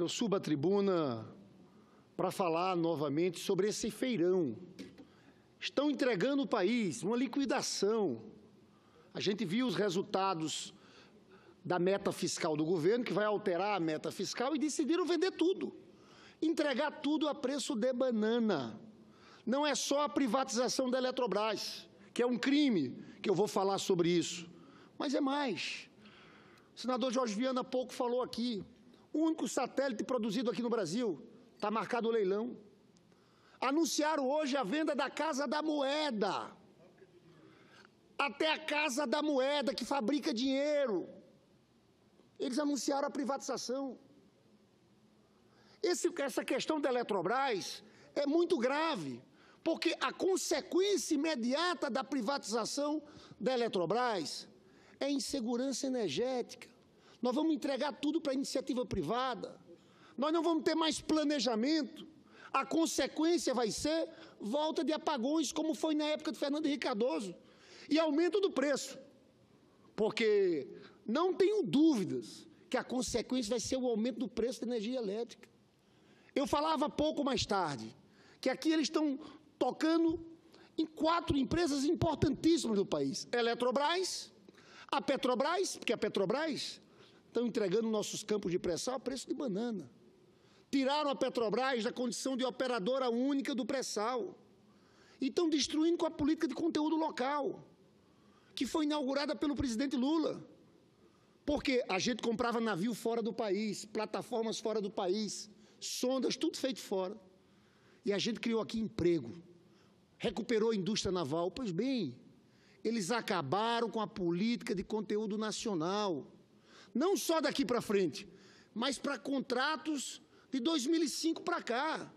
eu subo à tribuna para falar novamente sobre esse feirão. Estão entregando o país, uma liquidação. A gente viu os resultados da meta fiscal do governo, que vai alterar a meta fiscal, e decidiram vender tudo. Entregar tudo a preço de banana. Não é só a privatização da Eletrobras, que é um crime, que eu vou falar sobre isso, mas é mais. O senador Jorge Viana pouco falou aqui. O único satélite produzido aqui no Brasil. Está marcado o leilão. Anunciaram hoje a venda da Casa da Moeda. Até a Casa da Moeda, que fabrica dinheiro. Eles anunciaram a privatização. Esse, essa questão da Eletrobras é muito grave, porque a consequência imediata da privatização da Eletrobras é insegurança energética. Nós vamos entregar tudo para a iniciativa privada. Nós não vamos ter mais planejamento. A consequência vai ser volta de apagões, como foi na época de Fernando Henrique Cardoso, e aumento do preço. Porque não tenho dúvidas que a consequência vai ser o aumento do preço da energia elétrica. Eu falava pouco mais tarde que aqui eles estão tocando em quatro empresas importantíssimas do país: Eletrobras, a Petrobras, porque a Petrobras estão entregando nossos campos de pré-sal a preço de banana. Tiraram a Petrobras da condição de operadora única do pré-sal. E estão destruindo com a política de conteúdo local, que foi inaugurada pelo presidente Lula. Porque a gente comprava navio fora do país, plataformas fora do país, sondas, tudo feito fora. E a gente criou aqui emprego, recuperou a indústria naval. Pois bem, eles acabaram com a política de conteúdo nacional não só daqui para frente, mas para contratos de 2005 para cá.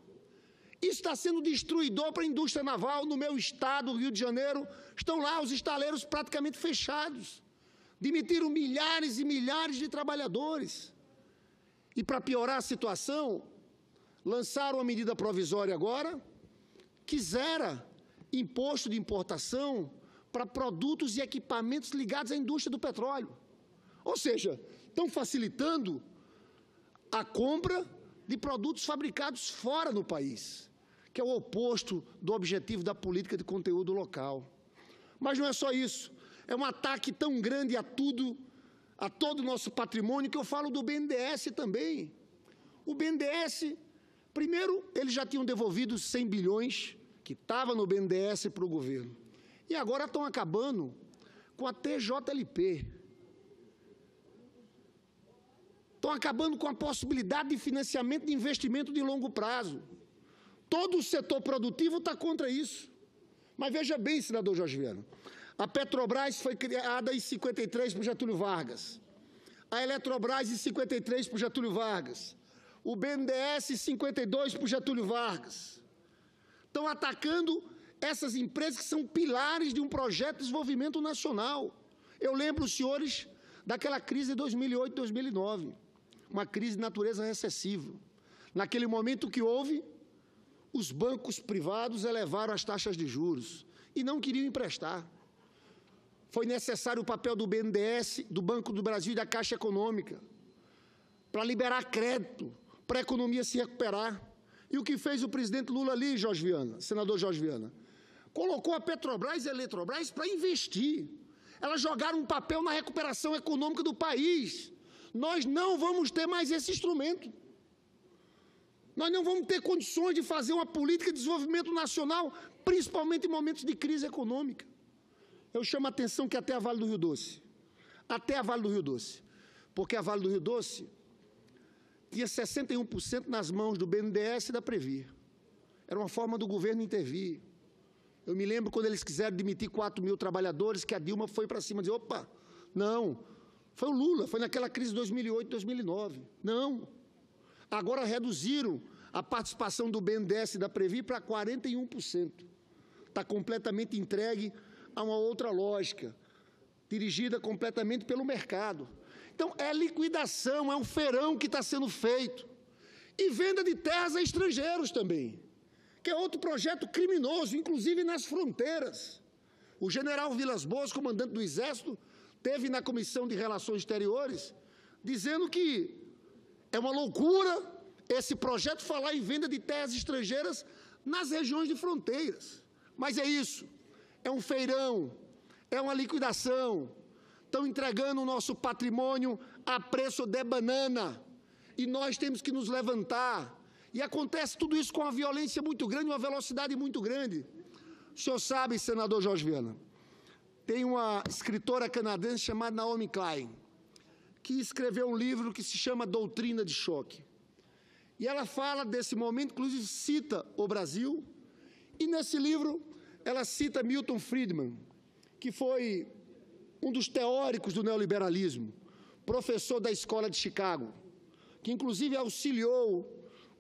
Isso está sendo destruidor para a indústria naval no meu estado, Rio de Janeiro. Estão lá os estaleiros praticamente fechados. Demitiram milhares e milhares de trabalhadores. E para piorar a situação, lançaram uma medida provisória agora que zera imposto de importação para produtos e equipamentos ligados à indústria do petróleo. Ou seja, estão facilitando a compra de produtos fabricados fora do país, que é o oposto do objetivo da política de conteúdo local. Mas não é só isso. É um ataque tão grande a tudo, a todo o nosso patrimônio, que eu falo do BNDES também. O BNDES, primeiro, eles já tinham devolvido 100 bilhões que estava no BNDES para o governo. E agora estão acabando com a TJLP, Estão acabando com a possibilidade de financiamento de investimento de longo prazo. Todo o setor produtivo está contra isso. Mas veja bem, senador Jorge Viana, a Petrobras foi criada em 53 por Getúlio Vargas, a Eletrobras em 53 por Getúlio Vargas, o BNDES em 52 por Getúlio Vargas. Estão atacando essas empresas que são pilares de um projeto de desenvolvimento nacional. Eu lembro senhores daquela crise de 2008, 2009 uma crise de natureza recessiva. Naquele momento que houve, os bancos privados elevaram as taxas de juros e não queriam emprestar. Foi necessário o papel do BNDES, do Banco do Brasil e da Caixa Econômica para liberar crédito, para a economia se recuperar. E o que fez o presidente Lula ali, Jorge Viana, senador Jorge Viana? Colocou a Petrobras e a Eletrobras para investir. Elas jogaram um papel na recuperação econômica do país nós não vamos ter mais esse instrumento. Nós não vamos ter condições de fazer uma política de desenvolvimento nacional, principalmente em momentos de crise econômica. Eu chamo a atenção que até a Vale do Rio Doce, até a Vale do Rio Doce, porque a Vale do Rio Doce tinha 61% nas mãos do BNDES e da Previ Era uma forma do governo intervir. Eu me lembro quando eles quiseram demitir 4 mil trabalhadores, que a Dilma foi para cima e disse, opa, não, foi o Lula, foi naquela crise de 2008, 2009. Não. Agora reduziram a participação do BNDES e da Previ para 41%. Está completamente entregue a uma outra lógica, dirigida completamente pelo mercado. Então, é liquidação, é um feirão que está sendo feito. E venda de terras a estrangeiros também, que é outro projeto criminoso, inclusive nas fronteiras. O general Vilas Boas, comandante do Exército, teve na Comissão de Relações Exteriores, dizendo que é uma loucura esse projeto falar em venda de terras estrangeiras nas regiões de fronteiras. Mas é isso. É um feirão, é uma liquidação. Estão entregando o nosso patrimônio a preço de banana. E nós temos que nos levantar. E acontece tudo isso com uma violência muito grande, uma velocidade muito grande. O senhor sabe, senador Jorge Viana, tem uma escritora canadense chamada Naomi Klein, que escreveu um livro que se chama Doutrina de Choque. E ela fala desse momento, inclusive cita o Brasil, e nesse livro ela cita Milton Friedman, que foi um dos teóricos do neoliberalismo, professor da Escola de Chicago, que inclusive auxiliou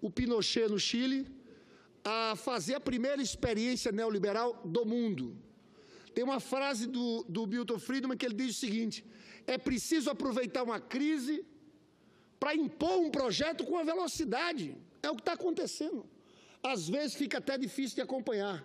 o Pinochet no Chile a fazer a primeira experiência neoliberal do mundo. Tem uma frase do, do Milton Friedman que ele diz o seguinte: é preciso aproveitar uma crise para impor um projeto com a velocidade. É o que está acontecendo. Às vezes fica até difícil de acompanhar.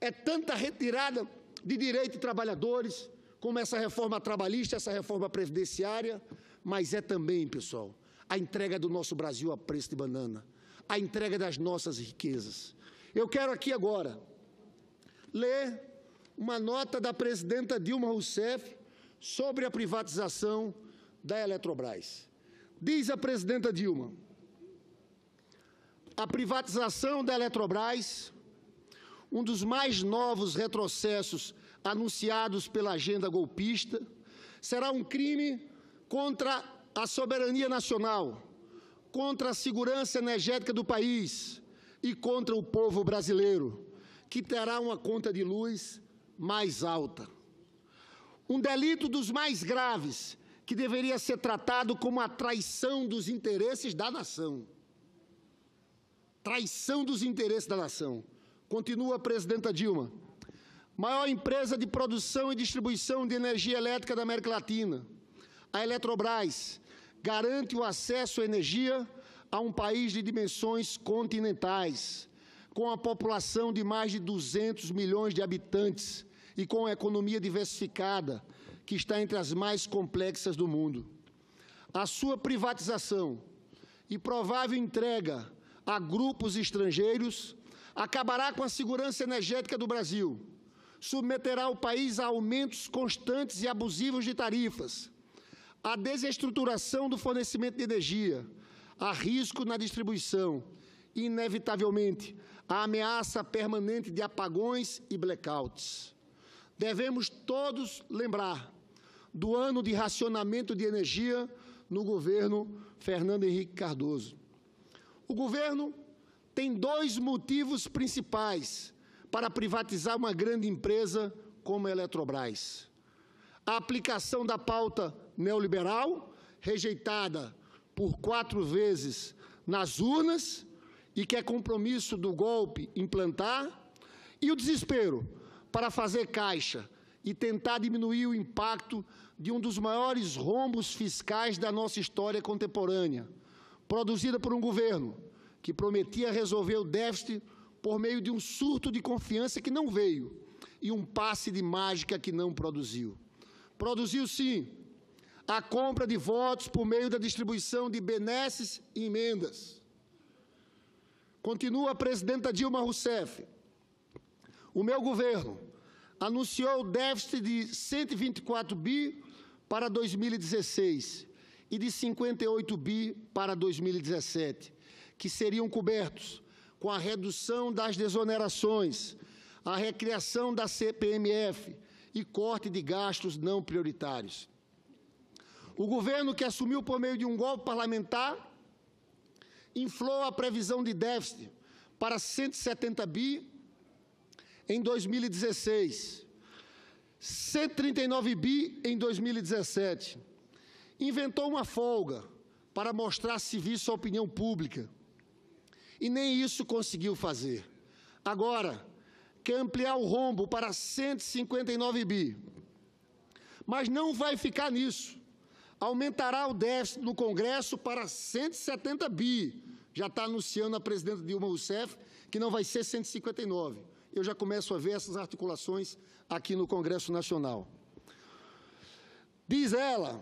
É tanta retirada de direito de trabalhadores, como essa reforma trabalhista, essa reforma previdenciária, mas é também, pessoal, a entrega do nosso Brasil a preço de banana, a entrega das nossas riquezas. Eu quero aqui agora ler uma nota da presidenta Dilma Rousseff sobre a privatização da Eletrobras. Diz a presidenta Dilma: a privatização da Eletrobras, um dos mais novos retrocessos anunciados pela agenda golpista, será um crime contra a soberania nacional, contra a segurança energética do país e contra o povo brasileiro, que terá uma conta de luz mais alta. Um delito dos mais graves, que deveria ser tratado como a traição dos interesses da nação. Traição dos interesses da nação. Continua a presidenta Dilma. Maior empresa de produção e distribuição de energia elétrica da América Latina, a Eletrobras, garante o acesso à energia a um país de dimensões continentais com a população de mais de 200 milhões de habitantes e com a economia diversificada, que está entre as mais complexas do mundo. A sua privatização e provável entrega a grupos estrangeiros acabará com a segurança energética do Brasil, submeterá o país a aumentos constantes e abusivos de tarifas, a desestruturação do fornecimento de energia, a risco na distribuição, inevitavelmente a ameaça permanente de apagões e blackouts. Devemos todos lembrar do ano de racionamento de energia no governo Fernando Henrique Cardoso. O governo tem dois motivos principais para privatizar uma grande empresa como a Eletrobras. A aplicação da pauta neoliberal, rejeitada por quatro vezes nas urnas, e que é compromisso do golpe implantar, e o desespero para fazer caixa e tentar diminuir o impacto de um dos maiores rombos fiscais da nossa história contemporânea, produzida por um governo que prometia resolver o déficit por meio de um surto de confiança que não veio e um passe de mágica que não produziu. Produziu, sim, a compra de votos por meio da distribuição de benesses e emendas Continua a presidenta Dilma Rousseff. O meu governo anunciou déficit de 124 bi para 2016 e de 58 bi para 2017, que seriam cobertos com a redução das desonerações, a recriação da CPMF e corte de gastos não prioritários. O governo que assumiu por meio de um golpe parlamentar inflou a previsão de déficit para 170 bi em 2016, 139 bi em 2017. Inventou uma folga para mostrar serviço à opinião pública. E nem isso conseguiu fazer. Agora, quer ampliar o rombo para 159 bi. Mas não vai ficar nisso aumentará o déficit no Congresso para 170 bi. Já está anunciando a presidenta Dilma Rousseff que não vai ser 159. Eu já começo a ver essas articulações aqui no Congresso Nacional. Diz ela,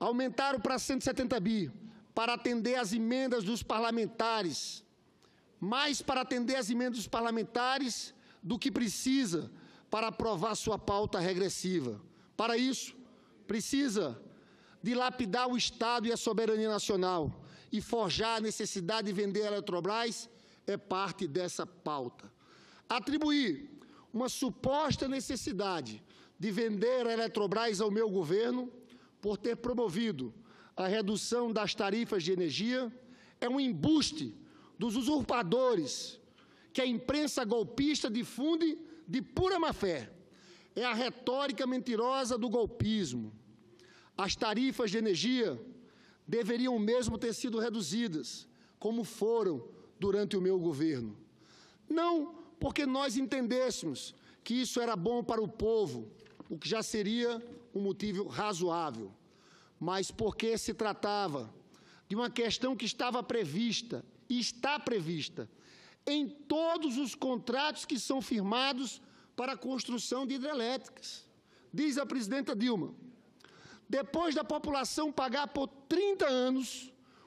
aumentaram para 170 bi para atender às emendas dos parlamentares, mais para atender às emendas dos parlamentares do que precisa para aprovar sua pauta regressiva. Para isso, precisa dilapidar o Estado e a soberania nacional e forjar a necessidade de vender a Eletrobras é parte dessa pauta. Atribuir uma suposta necessidade de vender a Eletrobras ao meu governo por ter promovido a redução das tarifas de energia é um embuste dos usurpadores que a imprensa golpista difunde de pura má fé. É a retórica mentirosa do golpismo. As tarifas de energia deveriam mesmo ter sido reduzidas, como foram durante o meu governo. Não porque nós entendêssemos que isso era bom para o povo, o que já seria um motivo razoável, mas porque se tratava de uma questão que estava prevista e está prevista em todos os contratos que são firmados para a construção de hidrelétricas. Diz a presidenta Dilma, depois da população pagar por 30 anos,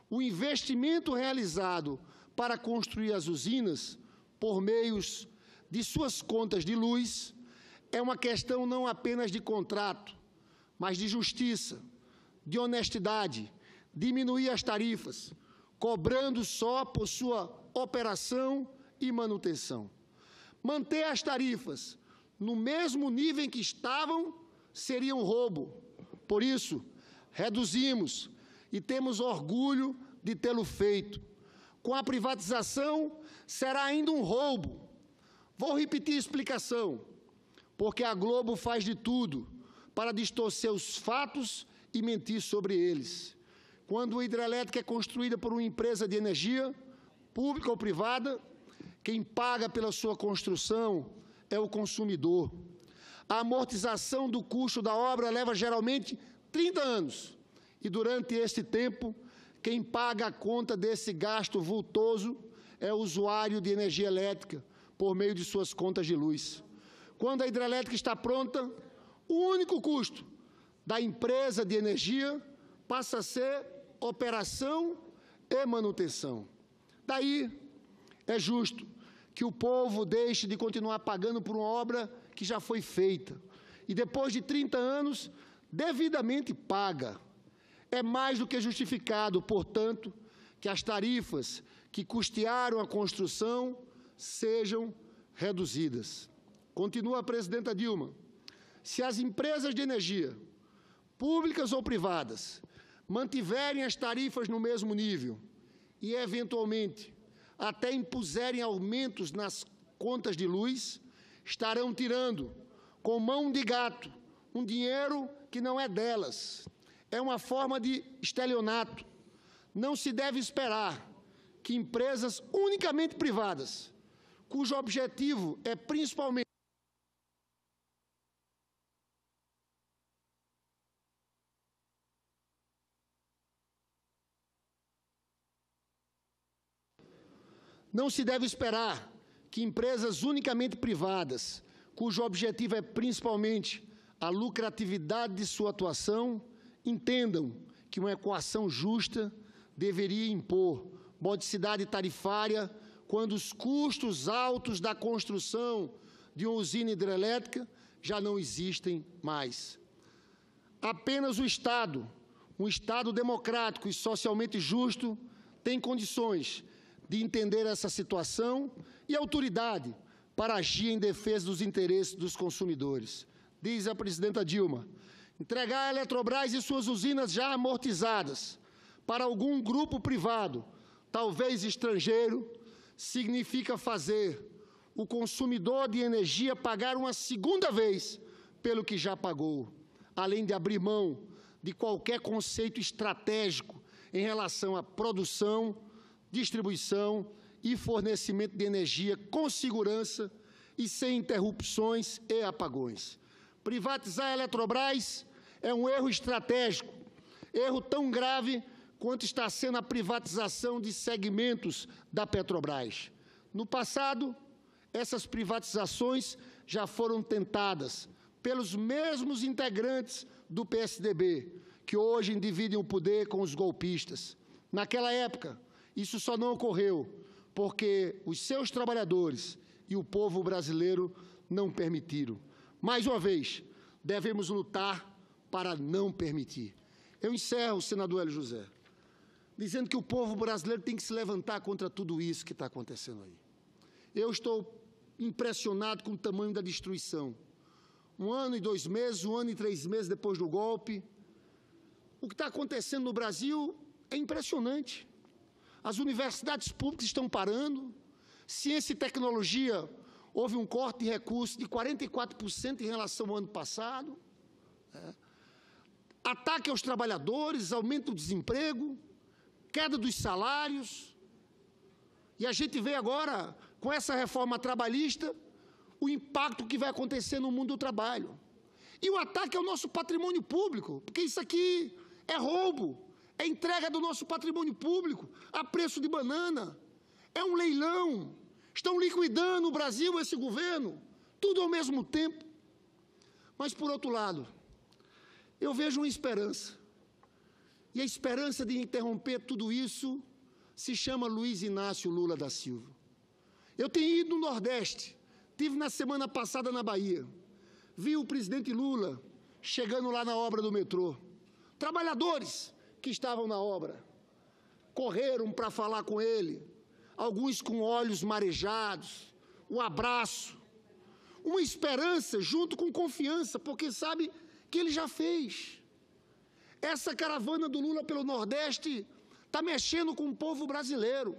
o investimento realizado para construir as usinas, por meios de suas contas de luz, é uma questão não apenas de contrato, mas de justiça, de honestidade, diminuir as tarifas, cobrando só por sua operação e manutenção. Manter as tarifas no mesmo nível em que estavam seria um roubo por isso, reduzimos e temos orgulho de tê-lo feito. Com a privatização, será ainda um roubo. Vou repetir a explicação, porque a Globo faz de tudo para distorcer os fatos e mentir sobre eles. Quando a hidrelétrica é construída por uma empresa de energia, pública ou privada, quem paga pela sua construção é o consumidor. A amortização do custo da obra leva geralmente 30 anos. E durante este tempo, quem paga a conta desse gasto vultoso é o usuário de energia elétrica, por meio de suas contas de luz. Quando a hidrelétrica está pronta, o único custo da empresa de energia passa a ser operação e manutenção. Daí, é justo que o povo deixe de continuar pagando por uma obra que já foi feita e depois de 30 anos devidamente paga. É mais do que justificado, portanto, que as tarifas que custearam a construção sejam reduzidas. Continua a presidenta Dilma. Se as empresas de energia, públicas ou privadas, mantiverem as tarifas no mesmo nível e, eventualmente, até impuserem aumentos nas contas de luz, estarão tirando, com mão de gato, um dinheiro que não é delas. É uma forma de estelionato. Não se deve esperar que empresas unicamente privadas, cujo objetivo é principalmente Não se deve esperar que empresas unicamente privadas, cujo objetivo é principalmente a lucratividade de sua atuação, entendam que uma equação justa deveria impor modicidade tarifária quando os custos altos da construção de uma usina hidrelétrica já não existem mais. Apenas o Estado, um Estado democrático e socialmente justo, tem condições de entender essa situação e autoridade para agir em defesa dos interesses dos consumidores. Diz a presidenta Dilma, entregar a Eletrobras e suas usinas já amortizadas para algum grupo privado, talvez estrangeiro, significa fazer o consumidor de energia pagar uma segunda vez pelo que já pagou, além de abrir mão de qualquer conceito estratégico em relação à produção, distribuição e fornecimento de energia com segurança e sem interrupções e apagões. Privatizar a Eletrobras é um erro estratégico, erro tão grave quanto está sendo a privatização de segmentos da Petrobras. No passado, essas privatizações já foram tentadas pelos mesmos integrantes do PSDB, que hoje dividem o poder com os golpistas. Naquela época, isso só não ocorreu porque os seus trabalhadores e o povo brasileiro não permitiram. Mais uma vez, devemos lutar para não permitir. Eu encerro, senador Hélio José, dizendo que o povo brasileiro tem que se levantar contra tudo isso que está acontecendo aí. Eu estou impressionado com o tamanho da destruição. Um ano e dois meses, um ano e três meses depois do golpe, o que está acontecendo no Brasil é impressionante. As universidades públicas estão parando. Ciência e tecnologia, houve um corte de recursos de 44% em relação ao ano passado. Né? Ataque aos trabalhadores, aumento do desemprego, queda dos salários. E a gente vê agora, com essa reforma trabalhista, o impacto que vai acontecer no mundo do trabalho. E o ataque ao nosso patrimônio público, porque isso aqui é roubo. É entrega do nosso patrimônio público a preço de banana. É um leilão. Estão liquidando o Brasil, esse governo, tudo ao mesmo tempo. Mas, por outro lado, eu vejo uma esperança. E a esperança de interromper tudo isso se chama Luiz Inácio Lula da Silva. Eu tenho ido no Nordeste, tive na semana passada na Bahia, vi o presidente Lula chegando lá na obra do metrô. Trabalhadores que estavam na obra. Correram para falar com ele, alguns com olhos marejados, um abraço, uma esperança junto com confiança, porque sabe que ele já fez. Essa caravana do Lula pelo Nordeste está mexendo com o povo brasileiro.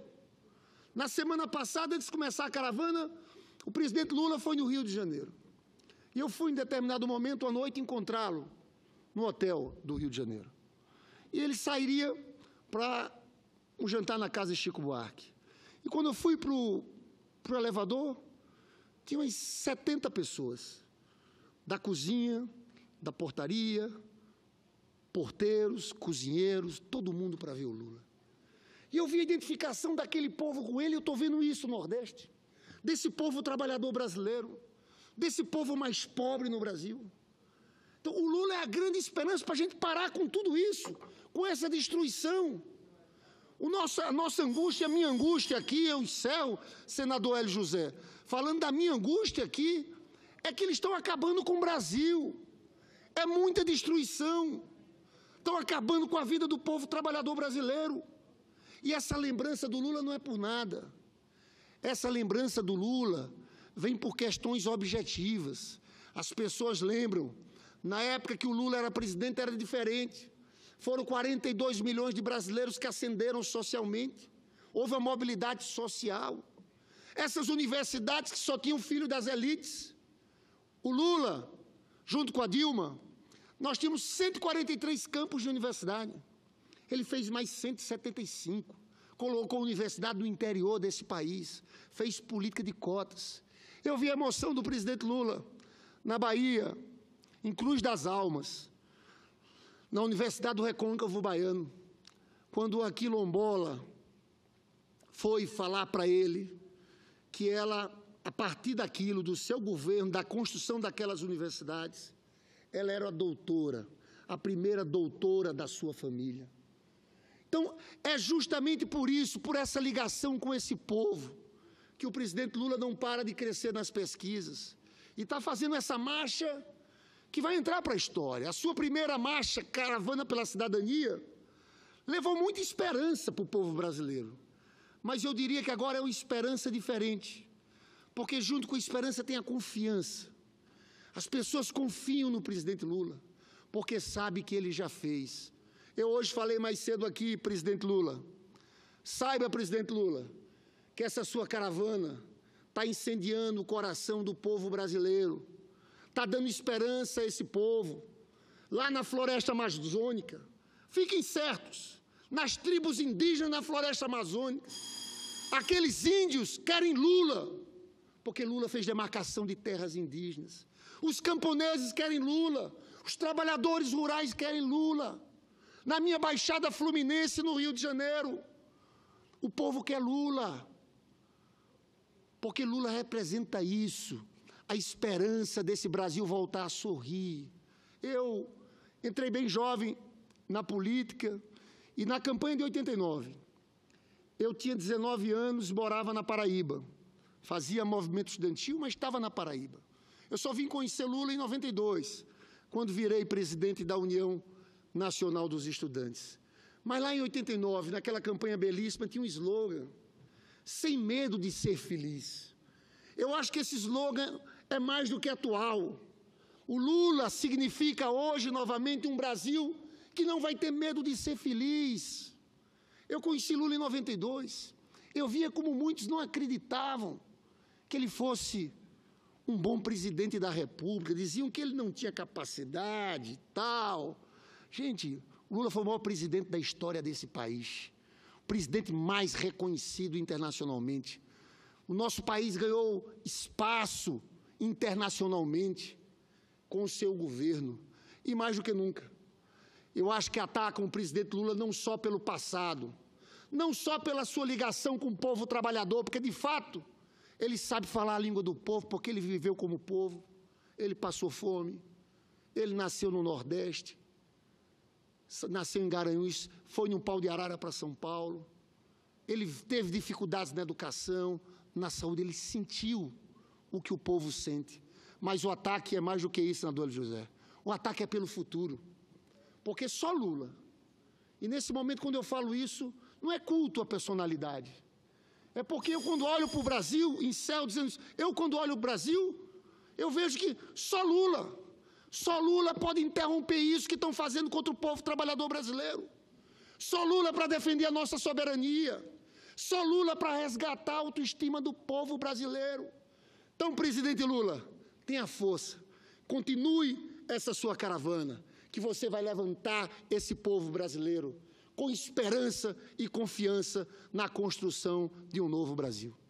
Na semana passada, antes de começar a caravana, o presidente Lula foi no Rio de Janeiro. E eu fui, em determinado momento, à noite, encontrá-lo no hotel do Rio de Janeiro e ele sairia para um jantar na casa de Chico Buarque. E quando eu fui para o elevador, tinha umas 70 pessoas, da cozinha, da portaria, porteiros, cozinheiros, todo mundo para ver o Lula. E eu vi a identificação daquele povo com ele, eu estou vendo isso no Nordeste, desse povo trabalhador brasileiro, desse povo mais pobre no Brasil. Então, o Lula é a grande esperança para a gente parar com tudo isso com essa destruição. O nosso, a nossa angústia, a minha angústia aqui, eu e céu, senador Hélio José, falando da minha angústia aqui, é que eles estão acabando com o Brasil. É muita destruição. Estão acabando com a vida do povo trabalhador brasileiro. E essa lembrança do Lula não é por nada. Essa lembrança do Lula vem por questões objetivas. As pessoas lembram, na época que o Lula era presidente era diferente. Foram 42 milhões de brasileiros que ascenderam socialmente. Houve a mobilidade social. Essas universidades que só tinham filho das elites. O Lula, junto com a Dilma, nós tínhamos 143 campos de universidade. Ele fez mais 175. Colocou a universidade no interior desse país. Fez política de cotas. Eu vi a emoção do presidente Lula na Bahia, em Cruz das Almas na Universidade do Recôncavo Baiano, quando a quilombola foi falar para ele que ela, a partir daquilo, do seu governo, da construção daquelas universidades, ela era a doutora, a primeira doutora da sua família. Então, é justamente por isso, por essa ligação com esse povo, que o presidente Lula não para de crescer nas pesquisas. E está fazendo essa marcha que vai entrar para a história. A sua primeira marcha, Caravana pela Cidadania, levou muita esperança para o povo brasileiro. Mas eu diria que agora é uma esperança diferente, porque junto com a esperança tem a confiança. As pessoas confiam no presidente Lula, porque sabe que ele já fez. Eu hoje falei mais cedo aqui, presidente Lula. Saiba, presidente Lula, que essa sua caravana está incendiando o coração do povo brasileiro está dando esperança a esse povo. Lá na floresta amazônica, fiquem certos, nas tribos indígenas na floresta amazônica, aqueles índios querem Lula, porque Lula fez demarcação de terras indígenas. Os camponeses querem Lula, os trabalhadores rurais querem Lula. Na minha Baixada Fluminense, no Rio de Janeiro, o povo quer Lula, porque Lula representa isso a esperança desse Brasil voltar a sorrir. Eu entrei bem jovem na política e na campanha de 89. Eu tinha 19 anos, morava na Paraíba. Fazia movimento estudantil, mas estava na Paraíba. Eu só vim conhecer Lula em 92, quando virei presidente da União Nacional dos Estudantes. Mas lá em 89, naquela campanha belíssima, tinha um slogan: sem medo de ser feliz. Eu acho que esse slogan é mais do que atual. O Lula significa hoje novamente um Brasil que não vai ter medo de ser feliz. Eu conheci Lula em 92. Eu via como muitos não acreditavam que ele fosse um bom presidente da República. Diziam que ele não tinha capacidade e tal. Gente, Lula foi o maior presidente da história desse país. O presidente mais reconhecido internacionalmente. O nosso país ganhou espaço internacionalmente com o seu governo, e mais do que nunca. Eu acho que atacam o presidente Lula não só pelo passado, não só pela sua ligação com o povo trabalhador, porque de fato ele sabe falar a língua do povo, porque ele viveu como povo, ele passou fome, ele nasceu no Nordeste, nasceu em Garanhuns, foi num pau de arara para São Paulo, ele teve dificuldades na educação, na saúde, ele sentiu o que o povo sente. Mas o ataque é mais do que isso, senador José. O ataque é pelo futuro. Porque só Lula. E nesse momento, quando eu falo isso, não é culto à personalidade. É porque eu, quando olho para o Brasil, em céu, dizendo isso, eu, quando olho o Brasil, eu vejo que só Lula, só Lula pode interromper isso que estão fazendo contra o povo trabalhador brasileiro. Só Lula para defender a nossa soberania. Só Lula para resgatar a autoestima do povo brasileiro. Então, presidente Lula, tenha força, continue essa sua caravana, que você vai levantar esse povo brasileiro com esperança e confiança na construção de um novo Brasil.